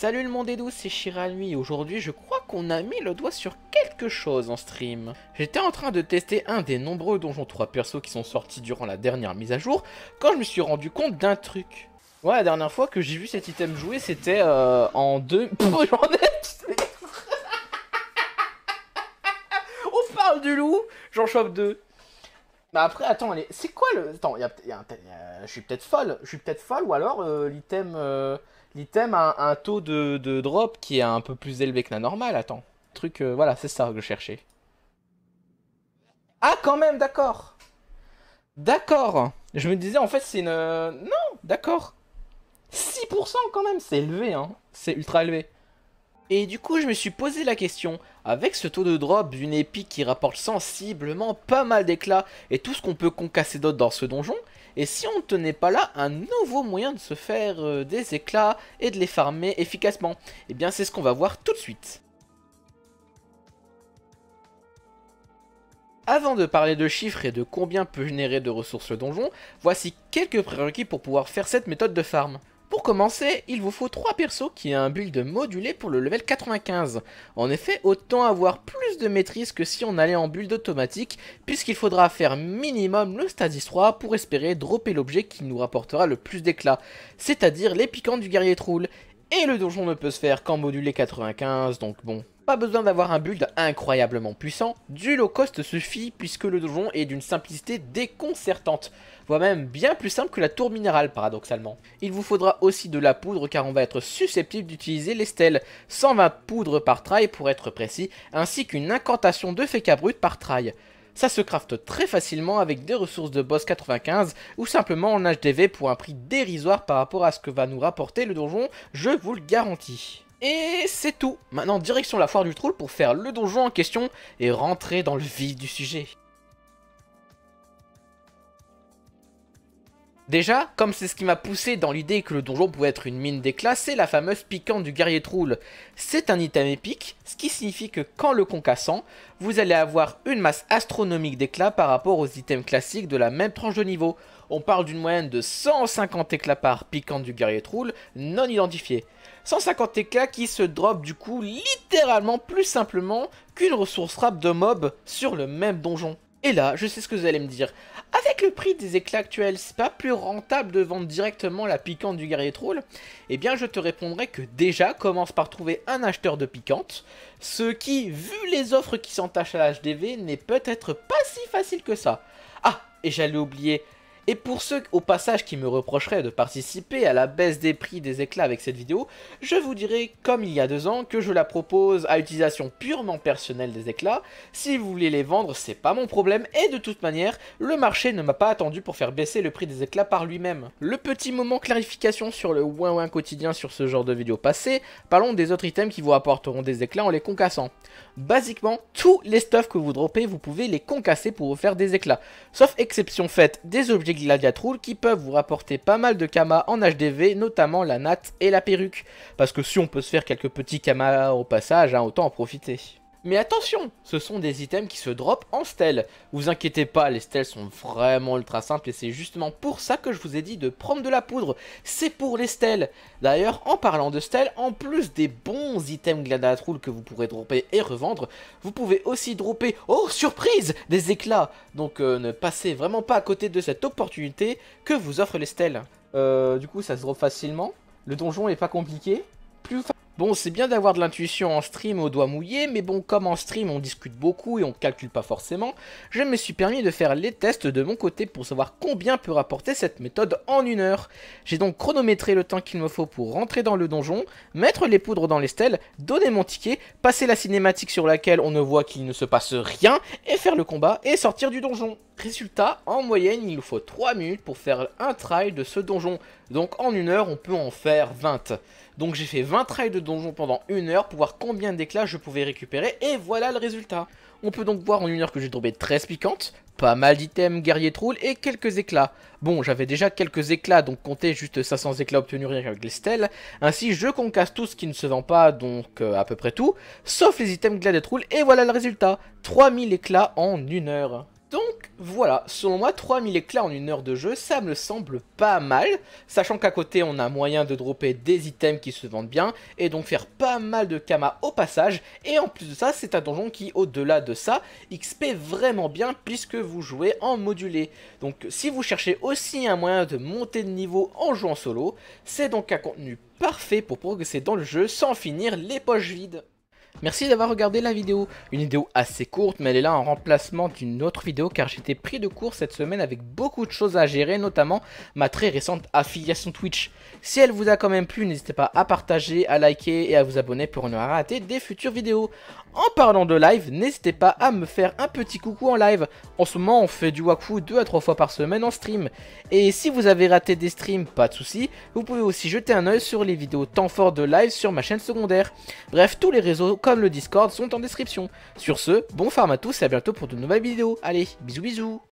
Salut le monde est doux, c'est chira Nuit. Aujourd'hui, je crois qu'on a mis le doigt sur quelque chose en stream. J'étais en train de tester un des nombreux donjons 3 persos qui sont sortis durant la dernière mise à jour quand je me suis rendu compte d'un truc. Ouais, la dernière fois que j'ai vu cet item jouer, c'était euh, en deux... Pfff, oh, j'en ai... On parle du loup, j'en chope deux. Bah après, attends, c'est quoi le... Attends, il Y a je suis peut-être folle. Je suis peut-être folle ou alors euh, l'item... Euh, L'item a un, taux de, de, drop qui est un peu plus élevé que la normale, attends. Truc, euh, voilà, c'est ça que je cherchais. Ah, quand même, d'accord. D'accord. Je me disais, en fait, c'est une... Euh, non, d'accord. 6% quand même, c'est élevé, hein. C'est ultra élevé. Et du coup, je me suis posé la question, avec ce taux de drop d'une épique qui rapporte sensiblement pas mal d'éclats et tout ce qu'on peut concasser d'autre dans ce donjon, et si on ne tenait pas là un nouveau moyen de se faire euh, des éclats et de les farmer efficacement Et eh bien c'est ce qu'on va voir tout de suite. Avant de parler de chiffres et de combien peut générer de ressources le donjon, voici quelques prérequis pour pouvoir faire cette méthode de farm. Pour commencer, il vous faut 3 persos qui aient un build modulé pour le level 95. En effet, autant avoir plus de maîtrise que si on allait en build automatique, puisqu'il faudra faire minimum le stasis 3 pour espérer dropper l'objet qui nous rapportera le plus d'éclat, c'est-à-dire les piquants du guerrier troll. Et le donjon ne peut se faire qu'en modulé 95, donc bon, pas besoin d'avoir un build incroyablement puissant, du low cost suffit puisque le donjon est d'une simplicité déconcertante, voire même bien plus simple que la tour minérale paradoxalement. Il vous faudra aussi de la poudre car on va être susceptible d'utiliser les stèles, 120 poudres par trail pour être précis, ainsi qu'une incantation de féca brut par trail. Ça se craft très facilement avec des ressources de boss 95 ou simplement en HDV pour un prix dérisoire par rapport à ce que va nous rapporter le donjon, je vous le garantis. Et c'est tout. Maintenant, direction la foire du troll pour faire le donjon en question et rentrer dans le vif du sujet. Déjà, comme c'est ce qui m'a poussé dans l'idée que le donjon pouvait être une mine d'éclats, c'est la fameuse piquante du guerrier troll. C'est un item épique, ce qui signifie que quand le concassant, vous allez avoir une masse astronomique d'éclats par rapport aux items classiques de la même tranche de niveau. On parle d'une moyenne de 150 éclats par piquante du guerrier troll non identifié. 150 éclats qui se drop du coup littéralement plus simplement qu'une ressource rap de mob sur le même donjon. Et là, je sais ce que vous allez me dire. Avec le prix des éclats actuels, c'est pas plus rentable de vendre directement la piquante du guerrier troll Eh bien, je te répondrai que déjà, commence par trouver un acheteur de piquante, ce qui, vu les offres qui s'entachent à l'HDV, n'est peut-être pas si facile que ça. Ah, et j'allais oublier, et pour ceux au passage qui me reprocheraient de participer à la baisse des prix des éclats avec cette vidéo, je vous dirai, comme il y a deux ans, que je la propose à utilisation purement personnelle des éclats. Si vous voulez les vendre, c'est pas mon problème, et de toute manière, le marché ne m'a pas attendu pour faire baisser le prix des éclats par lui-même. Le petit moment clarification sur le ouin 1 quotidien sur ce genre de vidéo passée, parlons des autres items qui vous apporteront des éclats en les concassant. Basiquement, tous les stuffs que vous dropez, vous pouvez les concasser pour vous faire des éclats. Sauf exception faite des objets gladiatroul qui peuvent vous rapporter pas mal de kamas en HDV, notamment la natte et la perruque. Parce que si on peut se faire quelques petits kamas au passage, hein, autant en profiter. Mais attention, ce sont des items qui se drop en stèles. Vous inquiétez pas, les stèles sont vraiment ultra simples et c'est justement pour ça que je vous ai dit de prendre de la poudre. C'est pour les stèles. D'ailleurs, en parlant de stèles, en plus des bons items Gladatroul que vous pourrez dropper et revendre, vous pouvez aussi dropper, oh surprise, des éclats. Donc euh, ne passez vraiment pas à côté de cette opportunité que vous offrent les stèles. Euh, du coup, ça se drop facilement. Le donjon n'est pas compliqué. Plus facile Bon, c'est bien d'avoir de l'intuition en stream au doigt mouillé, mais bon, comme en stream on discute beaucoup et on calcule pas forcément, je me suis permis de faire les tests de mon côté pour savoir combien peut rapporter cette méthode en une heure. J'ai donc chronométré le temps qu'il me faut pour rentrer dans le donjon, mettre les poudres dans les stèles, donner mon ticket, passer la cinématique sur laquelle on ne voit qu'il ne se passe rien, et faire le combat et sortir du donjon. Résultat, en moyenne, il nous faut 3 minutes pour faire un trail de ce donjon. Donc en une heure, on peut en faire 20. Donc j'ai fait 20 trails de donjon pendant une heure pour voir combien d'éclats je pouvais récupérer et voilà le résultat. On peut donc voir en une heure que j'ai tombé très piquante pas mal d'items guerrier troll et quelques éclats. Bon, j'avais déjà quelques éclats, donc comptez juste 500 éclats obtenus avec les stèles. Ainsi, je concasse tout ce qui ne se vend pas, donc euh, à peu près tout, sauf les items troll et voilà le résultat. 3000 éclats en une heure. Donc voilà, selon moi 3000 éclats en une heure de jeu, ça me semble pas mal, sachant qu'à côté on a moyen de dropper des items qui se vendent bien, et donc faire pas mal de kama au passage, et en plus de ça c'est un donjon qui au-delà de ça, XP vraiment bien puisque vous jouez en modulé. Donc si vous cherchez aussi un moyen de monter de niveau en jouant solo, c'est donc un contenu parfait pour progresser dans le jeu sans finir les poches vides. Merci d'avoir regardé la vidéo, une vidéo assez courte mais elle est là en remplacement d'une autre vidéo car j'étais pris de cours cette semaine avec beaucoup de choses à gérer notamment ma très récente affiliation Twitch. Si elle vous a quand même plu n'hésitez pas à partager, à liker et à vous abonner pour ne pas rater des futures vidéos. En parlant de live, n'hésitez pas à me faire un petit coucou en live. En ce moment on fait du waku 2 à 3 fois par semaine en stream. Et si vous avez raté des streams, pas de soucis, vous pouvez aussi jeter un oeil sur les vidéos temps fort de live sur ma chaîne secondaire. Bref, tous les réseaux le Discord sont en description. Sur ce, bon farm à tous et à bientôt pour de nouvelles vidéos. Allez, bisous bisous